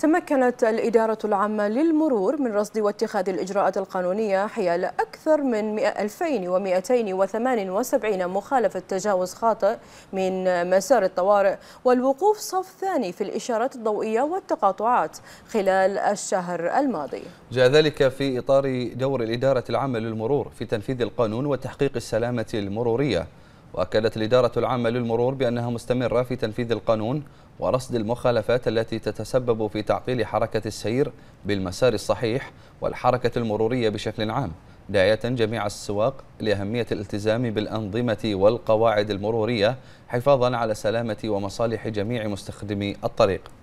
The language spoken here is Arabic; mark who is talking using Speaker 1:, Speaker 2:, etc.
Speaker 1: تمكنت الإدارة العامة للمرور من رصد واتخاذ الإجراءات القانونية حيال أكثر من 2278 مخالفة تجاوز خاطئ من مسار الطوارئ والوقوف صف ثاني في الإشارات الضوئية والتقاطعات خلال الشهر الماضي
Speaker 2: جاء ذلك في إطار دور الإدارة العامة للمرور في تنفيذ القانون وتحقيق السلامة المرورية وأكدت الإدارة العامة للمرور بأنها مستمرة في تنفيذ القانون ورصد المخالفات التي تتسبب في تعطيل حركة السير بالمسار الصحيح والحركة المرورية بشكل عام داعية جميع السواق لأهمية الالتزام بالأنظمة والقواعد المرورية حفاظا على سلامة ومصالح جميع مستخدمي الطريق